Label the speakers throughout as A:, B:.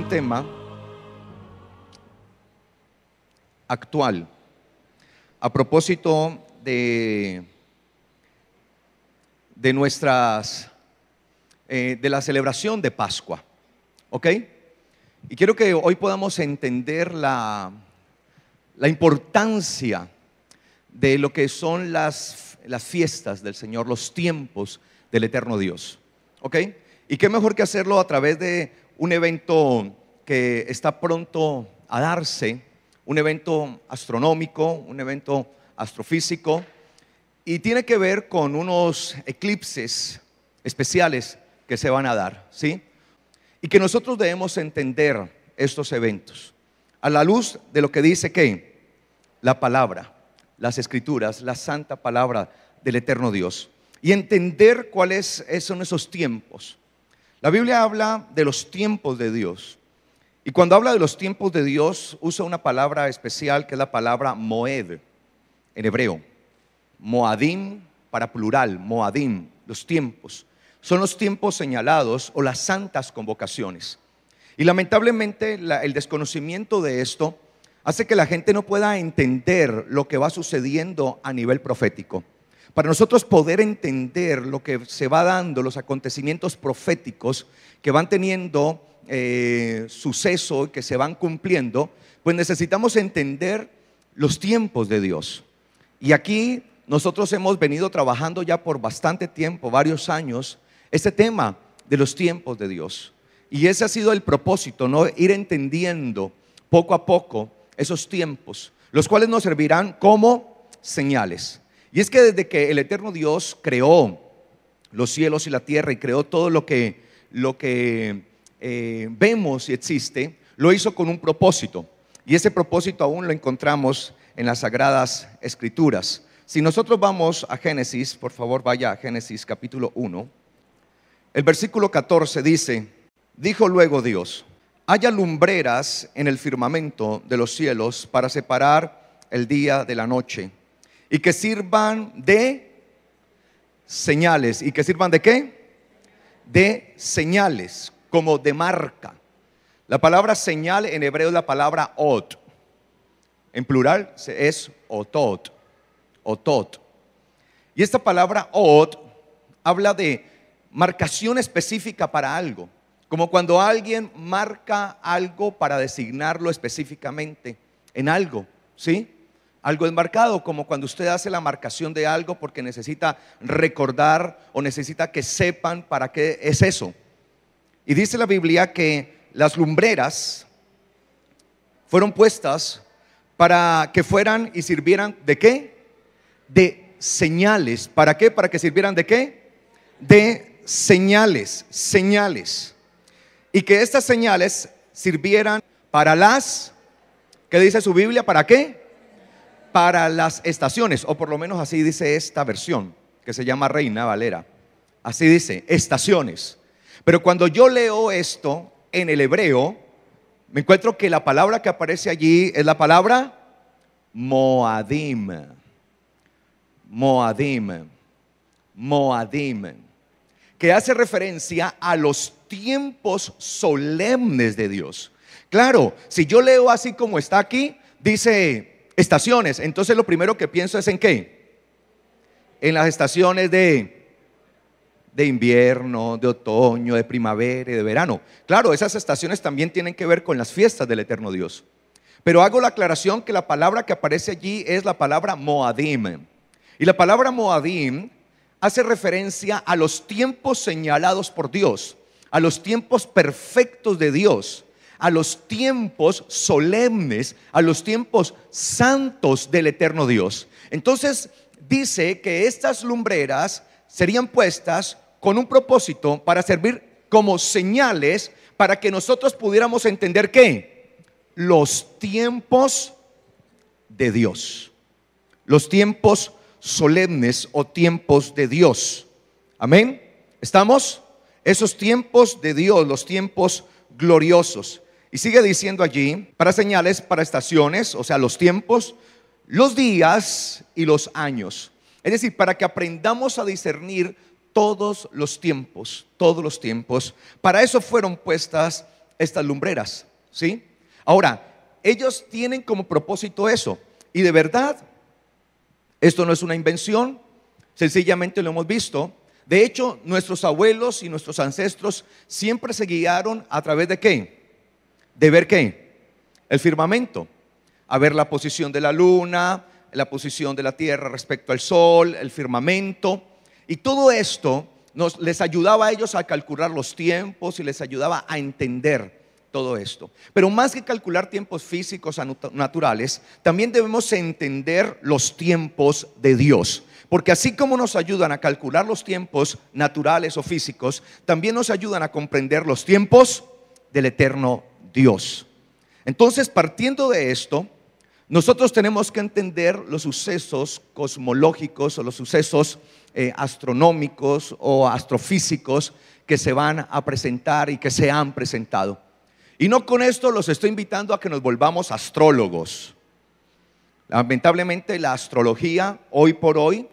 A: un tema actual a propósito de, de nuestras, eh, de la celebración de Pascua. ¿Ok? Y quiero que hoy podamos entender la, la importancia de lo que son las, las fiestas del Señor, los tiempos del eterno Dios. ¿Ok? Y qué mejor que hacerlo a través de un evento que está pronto a darse, un evento astronómico, un evento astrofísico, y tiene que ver con unos eclipses especiales que se van a dar, ¿sí? Y que nosotros debemos entender estos eventos a la luz de lo que dice que la palabra, las escrituras, la santa palabra del eterno Dios y entender cuáles son esos tiempos la Biblia habla de los tiempos de Dios. Y cuando habla de los tiempos de Dios, usa una palabra especial que es la palabra moed en hebreo. Moadim para plural, moadim, los tiempos. Son los tiempos señalados o las santas convocaciones. Y lamentablemente el desconocimiento de esto hace que la gente no pueda entender lo que va sucediendo a nivel profético. Para nosotros poder entender lo que se va dando, los acontecimientos proféticos que van teniendo eh, suceso y que se van cumpliendo, pues necesitamos entender los tiempos de Dios. Y aquí nosotros hemos venido trabajando ya por bastante tiempo, varios años, este tema de los tiempos de Dios. Y ese ha sido el propósito, ¿no? Ir entendiendo poco a poco esos tiempos, los cuales nos servirán como señales. Y es que desde que el eterno Dios creó los cielos y la tierra y creó todo lo que, lo que eh, vemos y existe, lo hizo con un propósito. Y ese propósito aún lo encontramos en las sagradas escrituras. Si nosotros vamos a Génesis, por favor vaya a Génesis capítulo 1, el versículo 14 dice, dijo luego Dios, haya lumbreras en el firmamento de los cielos para separar el día de la noche y que sirvan de señales. ¿Y que sirvan de qué? De señales, como de marca. La palabra señal en hebreo es la palabra ot. En plural es otot. Otot. Y esta palabra ot habla de marcación específica para algo. Como cuando alguien marca algo para designarlo específicamente en algo. ¿Sí? algo es como cuando usted hace la marcación de algo porque necesita recordar o necesita que sepan para qué es eso. Y dice la Biblia que las lumbreras fueron puestas para que fueran y sirvieran de qué? De señales. ¿Para qué? Para que sirvieran de qué? De señales, señales. Y que estas señales sirvieran para las, ¿qué dice su Biblia? ¿Para qué? para las estaciones, o por lo menos así dice esta versión, que se llama Reina Valera. Así dice, estaciones. Pero cuando yo leo esto en el hebreo, me encuentro que la palabra que aparece allí es la palabra Moadim. Moadim. Moadim. Que hace referencia a los tiempos solemnes de Dios. Claro, si yo leo así como está aquí, dice estaciones. Entonces lo primero que pienso es en qué. En las estaciones de, de invierno, de otoño, de primavera y de verano. Claro, esas estaciones también tienen que ver con las fiestas del eterno Dios. Pero hago la aclaración que la palabra que aparece allí es la palabra Moadim. Y la palabra Moadim hace referencia a los tiempos señalados por Dios, a los tiempos perfectos de Dios a los tiempos solemnes, a los tiempos santos del eterno Dios. Entonces dice que estas lumbreras serían puestas con un propósito para servir como señales para que nosotros pudiéramos entender que los tiempos de Dios, los tiempos solemnes o tiempos de Dios. Amén. ¿Estamos? Esos tiempos de Dios, los tiempos gloriosos. Y sigue diciendo allí, para señales, para estaciones, o sea, los tiempos, los días y los años. Es decir, para que aprendamos a discernir todos los tiempos, todos los tiempos. Para eso fueron puestas estas lumbreras, ¿sí? Ahora, ellos tienen como propósito eso. Y de verdad, esto no es una invención, sencillamente lo hemos visto. De hecho, nuestros abuelos y nuestros ancestros siempre se guiaron a través de qué? de ver qué? El firmamento, a ver la posición de la luna, la posición de la tierra respecto al sol, el firmamento. Y todo esto nos, les ayudaba a ellos a calcular los tiempos y les ayudaba a entender todo esto. Pero más que calcular tiempos físicos naturales, también debemos entender los tiempos de Dios. Porque así como nos ayudan a calcular los tiempos naturales o físicos, también nos ayudan a comprender los tiempos del eterno Dios. Entonces, partiendo de esto, nosotros tenemos que entender los sucesos cosmológicos o los sucesos eh, astronómicos o astrofísicos que se van a presentar y que se han presentado. Y no con esto los estoy invitando a que nos volvamos astrólogos. Lamentablemente la astrología hoy por hoy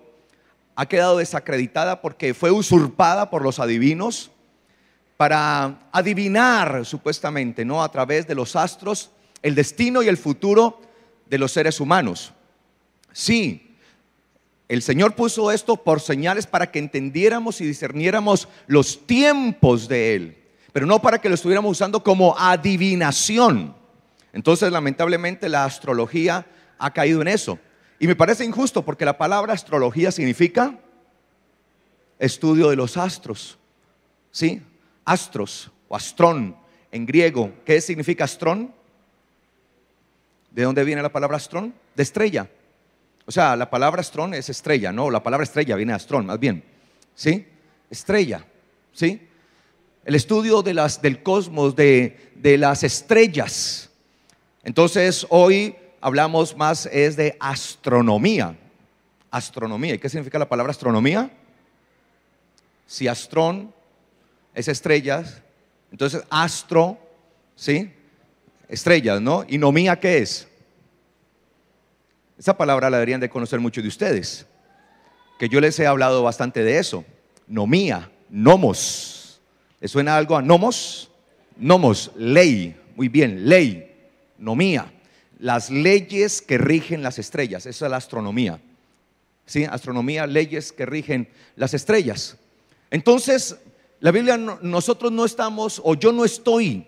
A: ha quedado desacreditada porque fue usurpada por los adivinos para adivinar supuestamente, ¿no? A través de los astros, el destino y el futuro de los seres humanos. Sí, el Señor puso esto por señales para que entendiéramos y discerniéramos los tiempos de Él, pero no para que lo estuviéramos usando como adivinación. Entonces, lamentablemente, la astrología ha caído en eso. Y me parece injusto porque la palabra astrología significa estudio de los astros. ¿Sí? astros o astrón en griego. ¿Qué significa astrón? ¿De dónde viene la palabra astrón? De estrella. O sea, la palabra astrón es estrella, ¿no? La palabra estrella viene de astrón, más bien. ¿Sí? Estrella. ¿Sí? El estudio de las, del cosmos, de, de las estrellas. Entonces, hoy hablamos más es de astronomía. Astronomía. ¿Y qué significa la palabra astronomía? Si astrón es estrellas. Entonces, astro, ¿sí? Estrellas, ¿no? ¿Y nomía qué es? Esa palabra la deberían de conocer muchos de ustedes, que yo les he hablado bastante de eso. Nomía, nomos. ¿Le suena algo a nomos? Nomos, ley. Muy bien, ley, nomía. Las leyes que rigen las estrellas, esa es la astronomía. ¿Sí? Astronomía, leyes que rigen las estrellas. Entonces, la Biblia, nosotros no estamos, o yo no estoy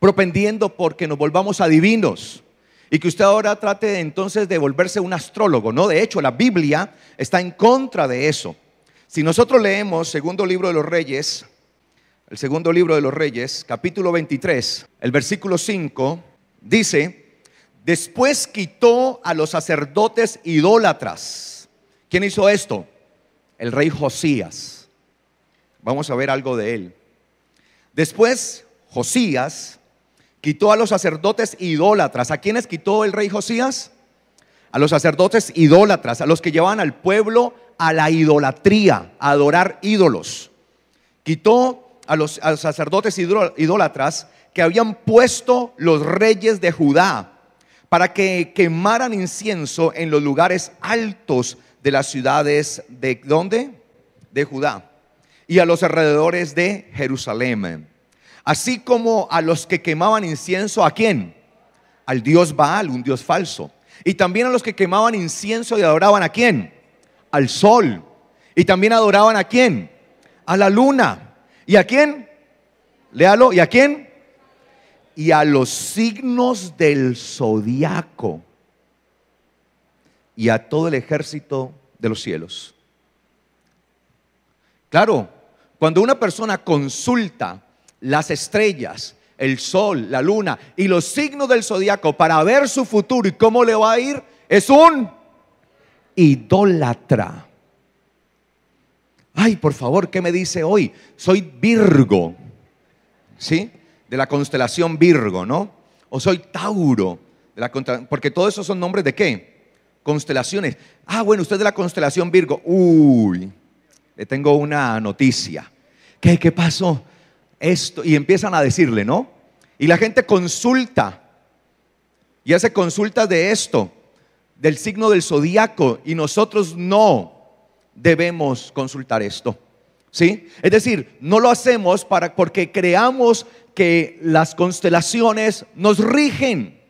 A: propendiendo porque nos volvamos adivinos y que usted ahora trate entonces de volverse un astrólogo. No, de hecho, la Biblia está en contra de eso. Si nosotros leemos segundo libro de los Reyes, el segundo libro de los Reyes, capítulo 23, el versículo 5, dice, después quitó a los sacerdotes idólatras. ¿Quién hizo esto? El rey Josías. Vamos a ver algo de él. Después, Josías quitó a los sacerdotes idólatras. ¿A quiénes quitó el rey Josías? A los sacerdotes idólatras, a los que llevaban al pueblo a la idolatría, a adorar ídolos. Quitó a los, sacerdotes idólatras que habían puesto los reyes de Judá para que quemaran incienso en los lugares altos de las ciudades de ¿dónde? De Judá y a los alrededores de Jerusalén, así como a los que quemaban incienso a quién? Al dios Baal, un dios falso. Y también a los que quemaban incienso y adoraban a quién? Al sol. Y también adoraban a quién? A la luna. ¿Y a quién? Léalo, ¿y a quién? Y a los signos del zodiaco y a todo el ejército de los cielos. Claro, cuando una persona consulta las estrellas, el sol, la luna y los signos del zodiaco para ver su futuro y cómo le va a ir, es un idólatra. Ay, por favor, ¿qué me dice hoy? Soy Virgo, ¿sí? De la constelación Virgo, ¿no? O soy Tauro, porque todos esos son nombres de qué? Constelaciones. Ah, bueno, usted es de la constelación Virgo. Uy, le eh, tengo una noticia. ¿Qué, qué pasó? Esto, y empiezan a decirle, ¿no? Y la gente consulta y hace consulta de esto, del signo del zodiaco, y nosotros no debemos consultar esto. ¿Sí? Es decir, no lo hacemos para, porque creamos que las constelaciones nos rigen.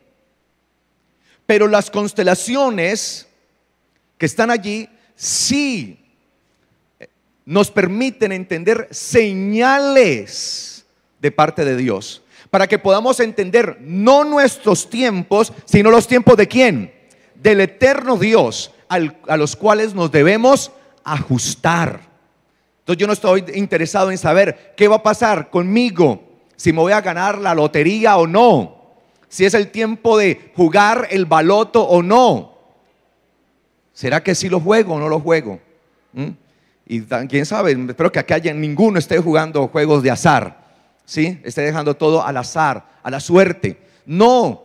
A: Pero las constelaciones que están allí sí nos permiten entender señales de parte de Dios, para que podamos entender no nuestros tiempos, sino los tiempos de quién? Del eterno Dios, a los cuales nos debemos ajustar. Entonces yo no estoy interesado en saber qué va a pasar conmigo, si me voy a ganar la lotería o no, si es el tiempo de jugar el baloto o no. ¿Será que si lo juego o no lo juego? ¿Mm? Y quién sabe, espero que acá ninguno esté jugando juegos de azar, ¿sí? Esté dejando todo al azar, a la suerte. No.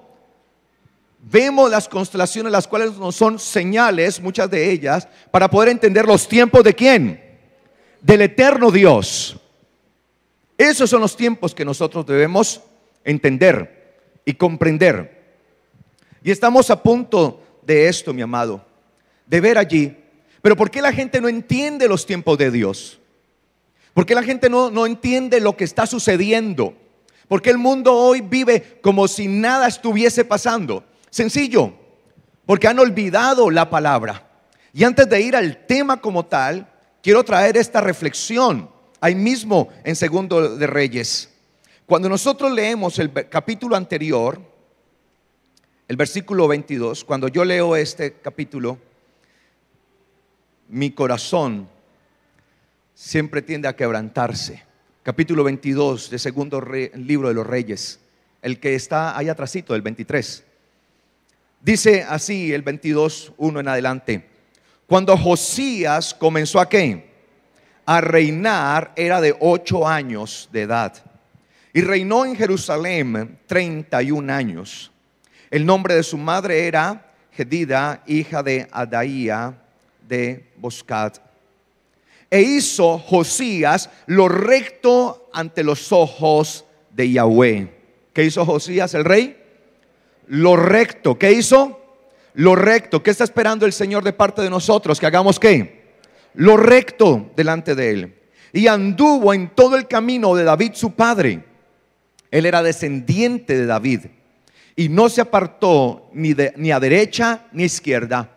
A: Vemos las constelaciones, las cuales nos son señales, muchas de ellas, para poder entender los tiempos de quién? Del eterno Dios. Esos son los tiempos que nosotros debemos entender y comprender. Y estamos a punto de esto, mi amado, de ver allí pero ¿por qué la gente no entiende los tiempos de Dios? ¿Por qué la gente no, entiende lo que está sucediendo? ¿Por qué el mundo hoy vive como si nada estuviese pasando? Sencillo, porque han olvidado la palabra. Y antes de ir al tema como tal, quiero traer esta reflexión ahí mismo en Segundo de Reyes. Cuando nosotros leemos el capítulo anterior, el versículo 22, cuando yo leo este capítulo, mi corazón siempre tiende a quebrantarse. Capítulo 22 de segundo libro de los reyes, el que está allá atrásito, el 23. Dice así el 22, 1 en adelante. Cuando Josías comenzó a qué? A reinar era de 8 años de edad. Y reinó en Jerusalén 31 años. El nombre de su madre era Gedida, hija de Adaía, de Boscat. E hizo Josías lo recto ante los ojos de Yahweh. ¿Qué hizo Josías el rey? Lo recto. ¿Qué hizo? Lo recto. ¿Qué está esperando el Señor de parte de nosotros? Que hagamos que Lo recto delante de él. Y anduvo en todo el camino de David su padre. Él era descendiente de David. Y no se apartó ni, de, ni a derecha ni a izquierda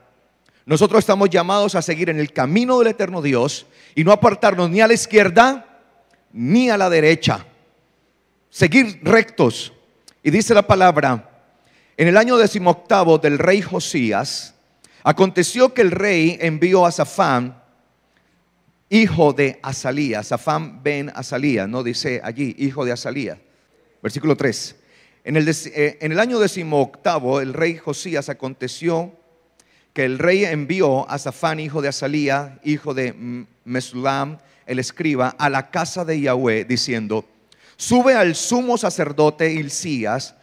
A: nosotros estamos llamados a seguir en el camino del eterno Dios y no apartarnos ni a la izquierda ni a la derecha. Seguir rectos. Y dice la palabra, en el año decimoctavo del rey Josías, aconteció que el rey envió a Zafán, hijo de Azalía, Zafán ben Azalía, no dice allí, hijo de Azalía. Versículo 3. En el, eh, en el año decimoctavo, el rey Josías aconteció que el rey envió a Zafán, hijo de Asalía, hijo de Mesulam, el escriba, a la casa de Yahweh, diciendo, sube al sumo sacerdote Hilcías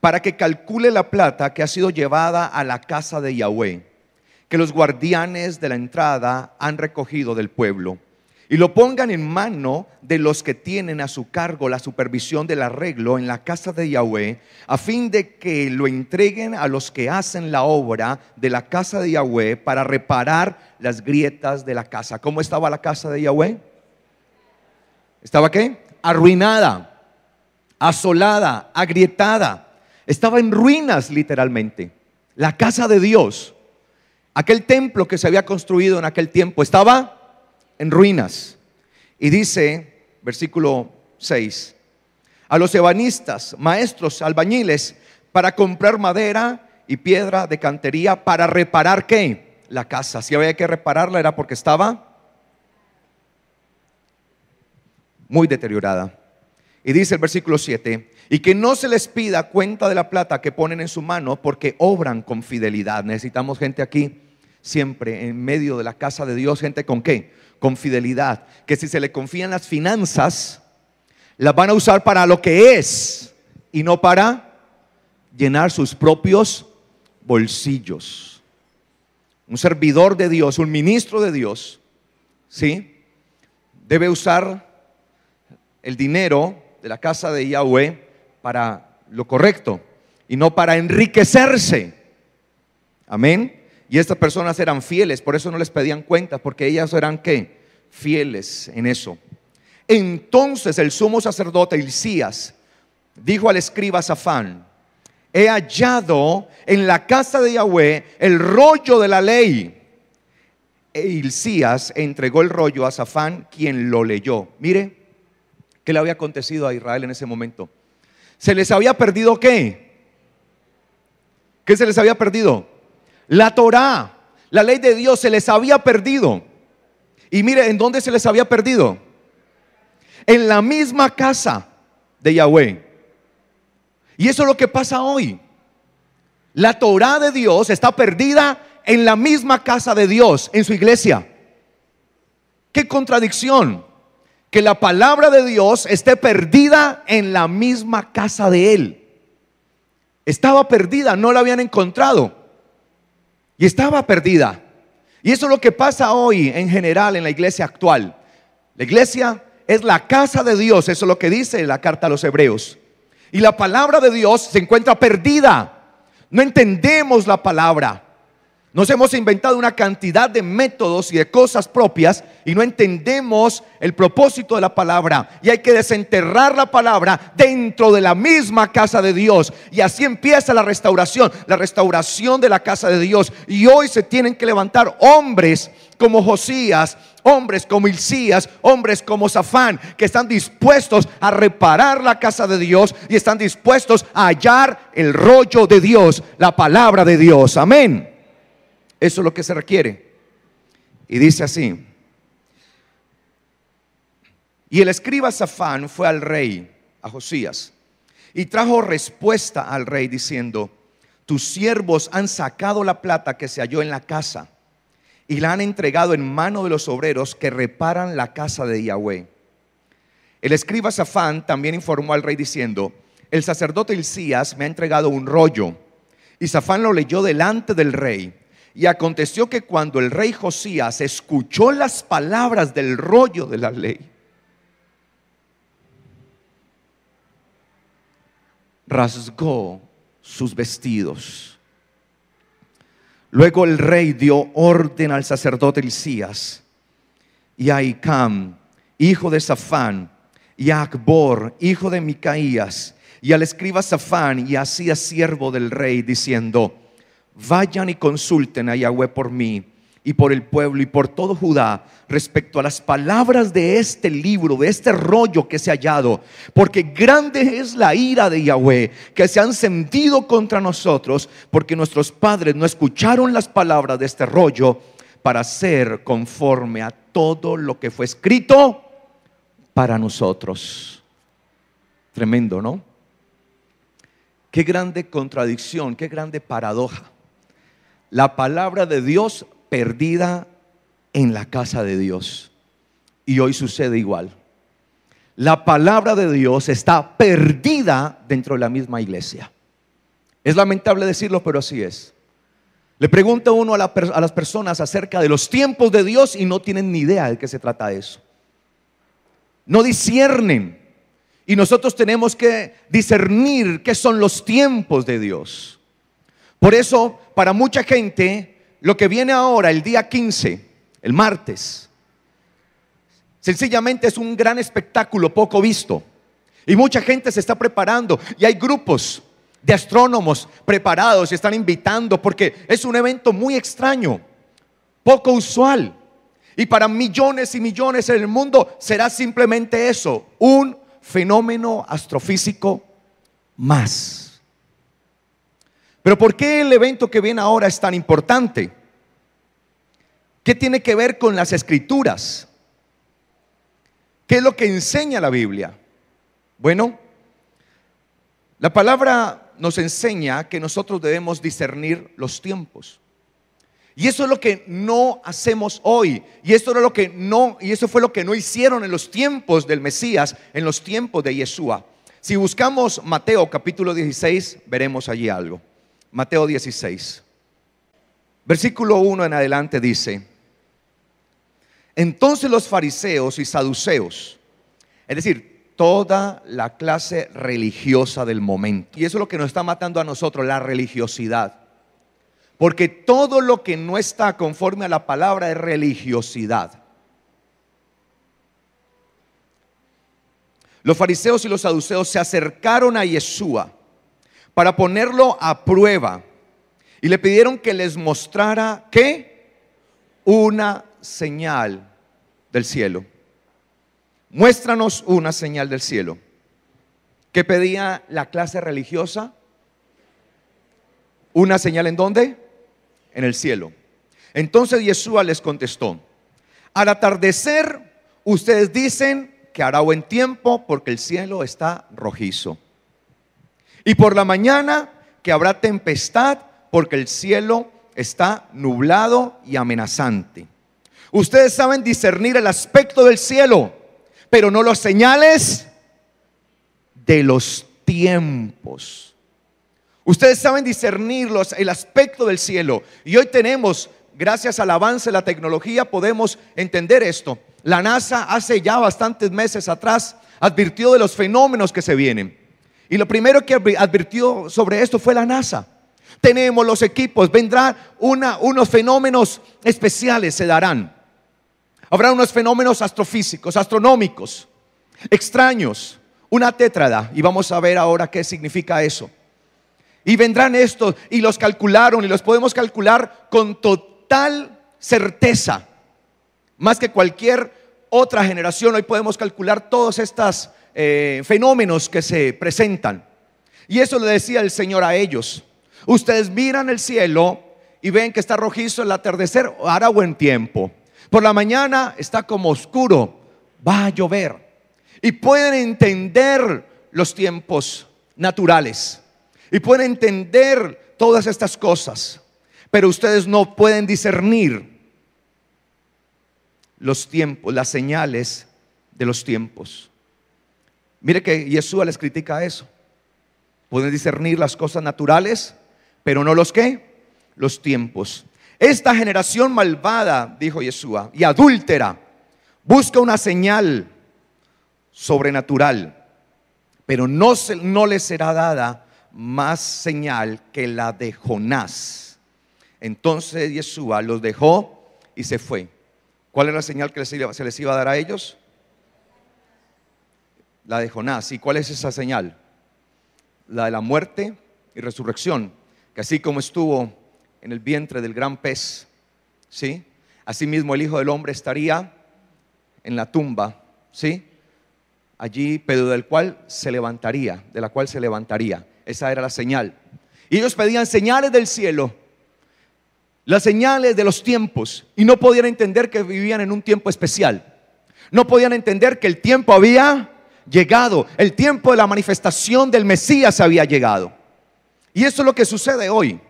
A: para que calcule la plata que ha sido llevada a la casa de Yahweh, que los guardianes de la entrada han recogido del pueblo y lo pongan en mano de los que tienen a su cargo la supervisión del arreglo en la casa de Yahweh, a fin de que lo entreguen a los que hacen la obra de la casa de Yahweh para reparar las grietas de la casa. ¿Cómo estaba la casa de Yahweh? ¿Estaba qué? Arruinada, asolada, agrietada. Estaba en ruinas literalmente. La casa de Dios, aquel templo que se había construido en aquel tiempo, estaba en ruinas. Y dice, versículo 6, a los ebanistas, maestros, albañiles, para comprar madera y piedra de cantería para reparar qué? La casa. Si había que repararla era porque estaba muy deteriorada. Y dice el versículo 7, y que no se les pida cuenta de la plata que ponen en su mano porque obran con fidelidad. Necesitamos gente aquí, siempre en medio de la casa de Dios, gente con qué? con fidelidad. Que si se le confían las finanzas, las van a usar para lo que es y no para llenar sus propios bolsillos. Un servidor de Dios, un ministro de Dios, ¿sí? Debe usar el dinero de la casa de Yahweh para lo correcto y no para enriquecerse. Amén. Y estas personas eran fieles, por eso no les pedían cuentas, porque ellas eran qué? Fieles en eso. Entonces el sumo sacerdote Elías dijo al escriba Safán, he hallado en la casa de Yahweh el rollo de la ley. E entregó el rollo a Safán, quien lo leyó. Mire, ¿qué le había acontecido a Israel en ese momento? ¿Se les había perdido qué? ¿Qué se les había perdido? La Torá, la ley de Dios se les había perdido. Y mire, ¿en dónde se les había perdido? En la misma casa de Yahweh. Y eso es lo que pasa hoy. La Torá de Dios está perdida en la misma casa de Dios, en su iglesia. Qué contradicción que la palabra de Dios esté perdida en la misma casa de Él. Estaba perdida, no la habían encontrado. Y estaba perdida. Y eso es lo que pasa hoy en general en la iglesia actual. La iglesia es la casa de Dios, eso es lo que dice la carta a los hebreos. Y la palabra de Dios se encuentra perdida. No entendemos la palabra. Nos hemos inventado una cantidad de métodos y de cosas propias y no entendemos el propósito de la palabra. Y hay que desenterrar la palabra dentro de la misma casa de Dios. Y así empieza la restauración, la restauración de la casa de Dios. Y hoy se tienen que levantar hombres como Josías, hombres como Ilcías, hombres como Zafán, que están dispuestos a reparar la casa de Dios y están dispuestos a hallar el rollo de Dios, la palabra de Dios. Amén. Eso es lo que se requiere. Y dice así. Y el escriba Zafán fue al rey, a Josías, y trajo respuesta al rey diciendo, tus siervos han sacado la plata que se halló en la casa y la han entregado en mano de los obreros que reparan la casa de Yahweh. El escriba Zafán también informó al rey diciendo, el sacerdote Isías me ha entregado un rollo. Y Zafán lo leyó delante del rey. Y aconteció que cuando el rey Josías escuchó las palabras del rollo de la ley, rasgó sus vestidos. Luego el rey dio orden al sacerdote Elías y a Icam, hijo de Safán, y a Acbor, hijo de Micaías, y al escriba Safán y hacía siervo del rey, diciendo, vayan y consulten a Yahweh por mí y por el pueblo y por todo Judá respecto a las palabras de este libro, de este rollo que se ha hallado, porque grande es la ira de Yahweh que se han sentido contra nosotros, porque nuestros padres no escucharon las palabras de este rollo para ser conforme a todo lo que fue escrito para nosotros. Tremendo, ¿no? Qué grande contradicción, qué grande paradoja la palabra de Dios perdida en la casa de Dios. Y hoy sucede igual. La palabra de Dios está perdida dentro de la misma iglesia. Es lamentable decirlo, pero así es. Le pregunta uno a, a, las personas acerca de los tiempos de Dios y no tienen ni idea de qué se trata eso. No disciernen. Y nosotros tenemos que discernir qué son los tiempos de Dios. Por eso, para mucha gente, lo que viene ahora, el día 15, el martes, sencillamente es un gran espectáculo poco visto. Y mucha gente se está preparando y hay grupos de astrónomos preparados y están invitando porque es un evento muy extraño, poco usual. Y para millones y millones en el mundo será simplemente eso, un fenómeno astrofísico más. Pero ¿por qué el evento que viene ahora es tan importante? ¿Qué tiene que ver con las escrituras? ¿Qué es lo que enseña la Biblia? Bueno, la palabra nos enseña que nosotros debemos discernir los tiempos. Y eso es lo que no hacemos hoy. Y esto lo que no, y eso fue lo que no hicieron en los tiempos del Mesías, en los tiempos de Yeshua. Si buscamos Mateo capítulo 16, veremos allí algo. Mateo 16. Versículo 1 en adelante dice, entonces los fariseos y saduceos, es decir, toda la clase religiosa del momento, y eso es lo que nos está matando a nosotros, la religiosidad, porque todo lo que no está conforme a la palabra es religiosidad. Los fariseos y los saduceos se acercaron a Yeshua para ponerlo a prueba. Y le pidieron que les mostrara qué? Una señal del cielo. Muéstranos una señal del cielo. ¿Qué pedía la clase religiosa? ¿Una señal en dónde? En el cielo. Entonces Yeshua les contestó, al atardecer ustedes dicen que hará buen tiempo porque el cielo está rojizo. Y por la mañana que habrá tempestad porque el cielo está nublado y amenazante. Ustedes saben discernir el aspecto del cielo, pero no los señales de los tiempos. Ustedes saben discernir el aspecto del cielo. Y hoy tenemos, gracias al avance de la tecnología, podemos entender esto. La NASA hace ya bastantes meses atrás advirtió de los fenómenos que se vienen. Y lo primero que advirtió sobre esto fue la NASA. Tenemos los equipos, vendrán unos fenómenos especiales, se darán. Habrá unos fenómenos astrofísicos, astronómicos, extraños, una tétrada. Y vamos a ver ahora qué significa eso. Y vendrán estos y los calcularon y los podemos calcular con total certeza. Más que cualquier otra generación, hoy podemos calcular todas estas eh, fenómenos que se presentan. Y eso le decía el Señor a ellos. Ustedes miran el cielo y ven que está rojizo el atardecer, hará buen tiempo. Por la mañana está como oscuro, va a llover. Y pueden entender los tiempos naturales. Y pueden entender todas estas cosas. Pero ustedes no pueden discernir los tiempos, las señales de los tiempos. Mire que Yeshua les critica eso. Pueden discernir las cosas naturales, pero no los que, los tiempos. Esta generación malvada, dijo Yeshua, y adúltera, busca una señal sobrenatural, pero no, se, no le será dada más señal que la de Jonás. Entonces Yeshua los dejó y se fue. ¿Cuál era la señal que se les iba a dar a ellos? la de Jonás. ¿Y cuál es esa señal? La de la muerte y resurrección, que así como estuvo en el vientre del gran pez, ¿sí? mismo el Hijo del Hombre estaría en la tumba, ¿sí? Allí, pero del cual se levantaría, de la cual se levantaría. Esa era la señal. Y ellos pedían señales del cielo, las señales de los tiempos, y no podían entender que vivían en un tiempo especial. No podían entender que el tiempo había llegado. El tiempo de la manifestación del Mesías había llegado. Y eso es lo que sucede hoy.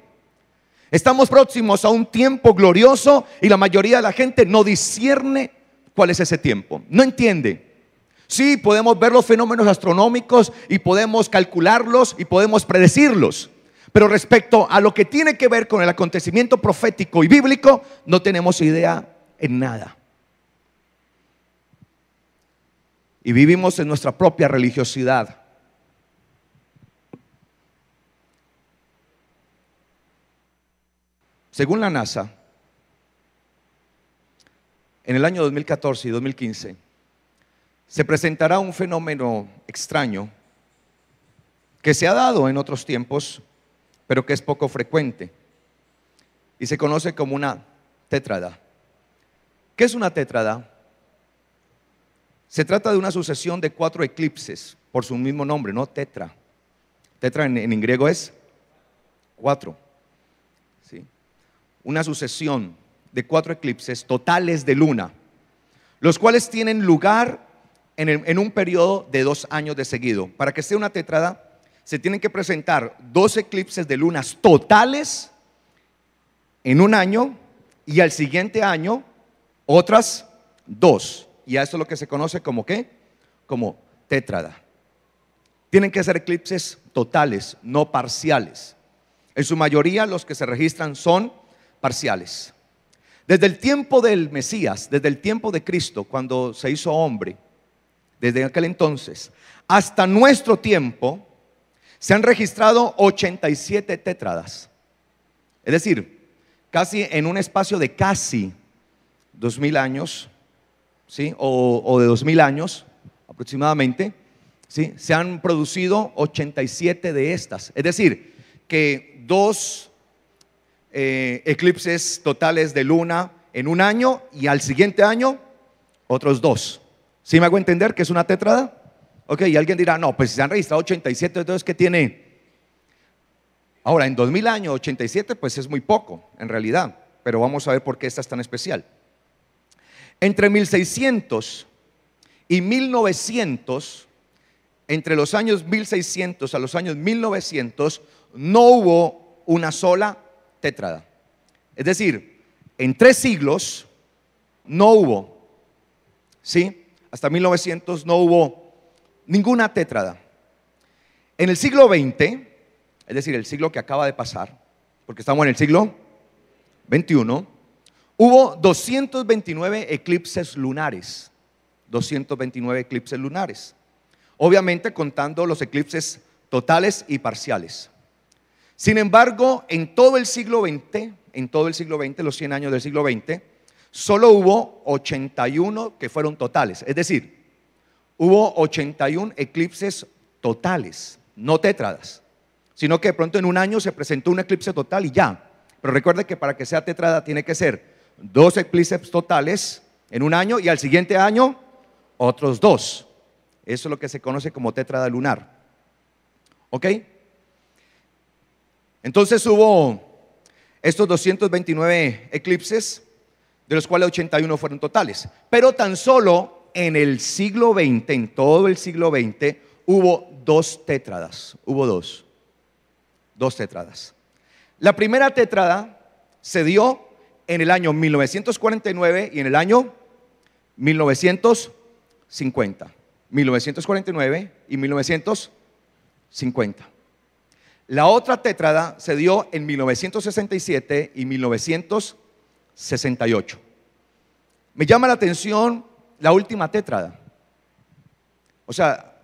A: Estamos próximos a un tiempo glorioso y la mayoría de la gente no discierne cuál es ese tiempo. No entiende. Sí, podemos ver los fenómenos astronómicos y podemos calcularlos y podemos predecirlos. Pero respecto a lo que tiene que ver con el acontecimiento profético y bíblico, no tenemos idea en nada. y vivimos en nuestra propia religiosidad. Según la NASA, en el año 2014 y 2015 se presentará un fenómeno extraño que se ha dado en otros tiempos, pero que es poco frecuente, y se conoce como una tétrada. ¿Qué es una tétrada? Se trata de una sucesión de cuatro eclipses, por su mismo nombre, ¿no? Tetra. Tetra en, griego es cuatro. ¿sí? Una sucesión de cuatro eclipses totales de luna, los cuales tienen lugar en, en un periodo de dos años de seguido. Para que sea una tetrada, se tienen que presentar dos eclipses de lunas totales en un año y al siguiente año otras dos y a eso es lo que se conoce como qué? Como tétrada. Tienen que ser eclipses totales, no parciales. En su mayoría los que se registran son parciales. Desde el tiempo del Mesías, desde el tiempo de Cristo, cuando se hizo hombre, desde aquel entonces, hasta nuestro tiempo, se han registrado 87 tétradas. Es decir, casi en un espacio de casi 2000 años, o, de 2000 años aproximadamente, ¿sí? se han producido 87 de estas. Es decir, que dos eh, eclipses totales de luna en un año y al siguiente año otros dos. ¿Sí me hago entender que es una tetrada? Ok, y alguien dirá, no, pues si se han registrado 87, entonces ¿qué tiene? Ahora, en 2000 años, 87, pues es muy poco, en realidad, pero vamos a ver por qué esta es tan especial. Entre 1600 y 1900, entre los años 1600 a los años 1900, no hubo una sola tétrada. Es decir, en tres siglos no hubo, ¿sí? Hasta 1900 no hubo ninguna tétrada. En el siglo XX, es decir, el siglo que acaba de pasar, porque estamos en el siglo XXI, Hubo 229 eclipses lunares. 229 eclipses lunares. Obviamente contando los eclipses totales y parciales. Sin embargo, en todo el siglo XX, en todo el siglo XX, los 100 años del siglo XX, solo hubo 81 que fueron totales. Es decir, hubo 81 eclipses totales, no tetradas, sino que de pronto en un año se presentó un eclipse total y ya. Pero recuerde que para que sea tetrada tiene que ser dos eclipses totales en un año y al siguiente año otros dos. Eso es lo que se conoce como tetrada lunar. ¿Ok? Entonces hubo estos 229 eclipses, de los cuales 81 fueron totales. Pero tan solo en el siglo XX, en todo el siglo XX, hubo dos Tetradas. Hubo dos. Dos Tetradas. La primera Tetrada se dio en el año 1949 y en el año 1950. 1949 y 1950. La otra tétrada se dio en 1967 y 1968. Me llama la atención la última tétrada. O sea,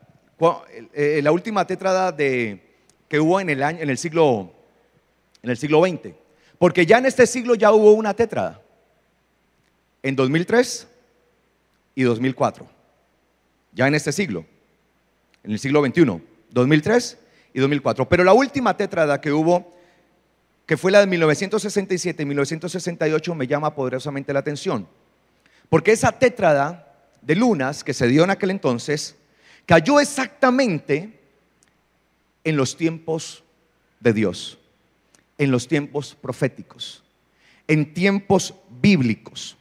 A: eh, eh, la última tétrada de, que hubo en el, año, en, el siglo, en el siglo XX. Porque ya en este siglo ya hubo una tétrada, en 2003 y 2004, ya en este siglo, en el siglo XXI, 2003 y 2004. Pero la última tétrada que hubo, que fue la de 1967 y 1968, me llama poderosamente la atención. Porque esa tétrada de lunas que se dio en aquel entonces cayó exactamente en los tiempos de Dios en los tiempos proféticos, en tiempos bíblicos.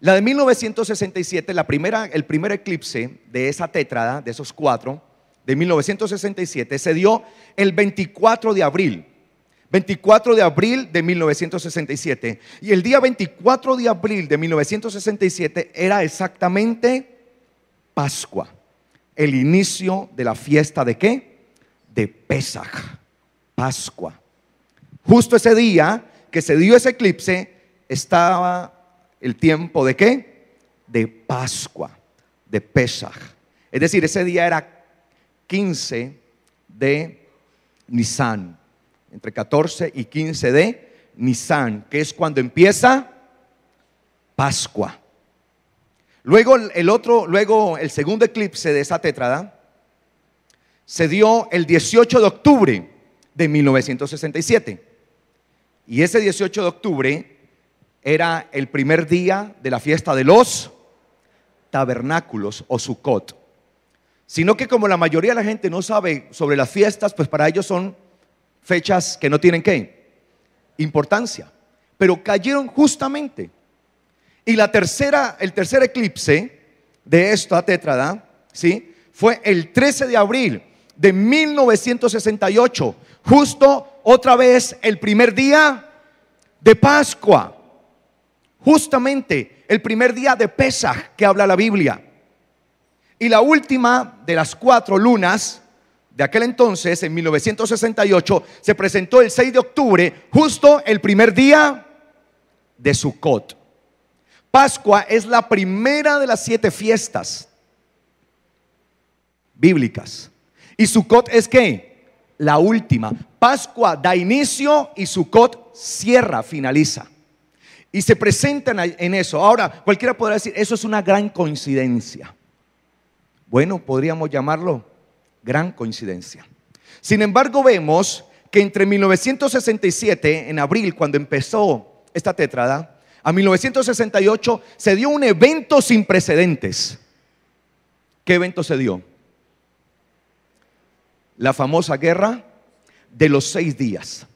A: La de 1967, la primera, el primer eclipse de esa tétrada, de esos cuatro, de 1967, se dio el 24 de abril. 24 de abril de 1967. Y el día 24 de abril de 1967 era exactamente Pascua, el inicio de la fiesta de qué? De Pesaj, Pascua. Justo ese día que se dio ese eclipse, estaba el tiempo de qué? De Pascua, de Pesach. Es decir, ese día era 15 de Nisan, entre 14 y 15 de Nisan, que es cuando empieza Pascua. Luego el otro, luego el segundo eclipse de esa tetrada se dio el 18 de octubre de 1967. Y ese 18 de octubre era el primer día de la fiesta de los tabernáculos o Sukkot. Sino que como la mayoría de la gente no sabe sobre las fiestas, pues para ellos son fechas que no tienen qué importancia. Pero cayeron justamente. Y la tercera, el tercer eclipse de esta tétrada, ¿sí? Fue el 13 de abril de 1968, justo otra vez el primer día de Pascua. Justamente el primer día de Pesaj que habla la Biblia. Y la última de las cuatro lunas de aquel entonces, en 1968, se presentó el 6 de octubre, justo el primer día de Sukkot. Pascua es la primera de las siete fiestas bíblicas. ¿Y Sukkot es qué? la última. Pascua da inicio y Sukkot cierra, finaliza. Y se presentan en eso. Ahora, cualquiera podrá decir, eso es una gran coincidencia. Bueno, podríamos llamarlo gran coincidencia. Sin embargo, vemos que entre 1967, en abril, cuando empezó esta tetrada, a 1968 se dio un evento sin precedentes. ¿Qué evento se dio? la famosa guerra de los seis días.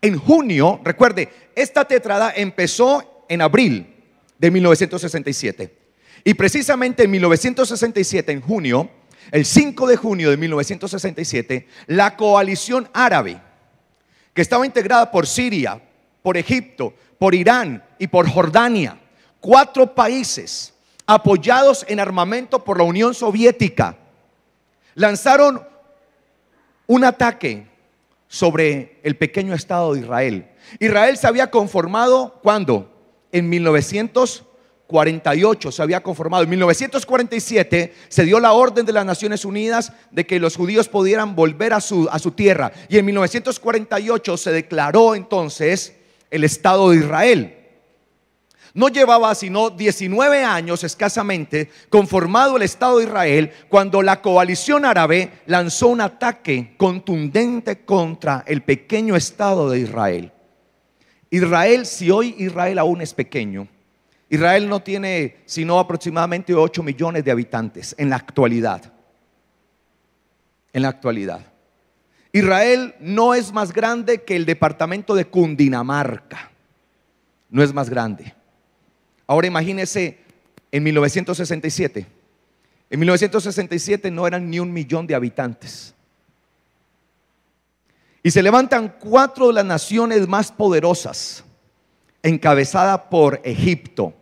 A: En junio, recuerde, esta tetrada empezó en abril de 1967. Y precisamente en 1967, en junio, el 5 de junio de 1967, la coalición árabe, que estaba integrada por Siria, por Egipto, por Irán y por Jordania, cuatro países apoyados en armamento por la Unión Soviética, lanzaron un ataque sobre el pequeño Estado de Israel. Israel se había conformado cuando? En 1948 se había conformado. En 1947 se dio la orden de las Naciones Unidas de que los judíos pudieran volver a su, a su tierra. Y en 1948 se declaró entonces el Estado de Israel. No llevaba sino 19 años escasamente conformado el Estado de Israel cuando la coalición árabe lanzó un ataque contundente contra el pequeño Estado de Israel. Israel, si hoy Israel aún es pequeño, Israel no tiene sino aproximadamente 8 millones de habitantes en la actualidad. En la actualidad. Israel no es más grande que el departamento de Cundinamarca. No es más grande. Ahora imagínense en 1967. En 1967 no eran ni un millón de habitantes. Y se levantan cuatro de las naciones más poderosas, encabezada por Egipto.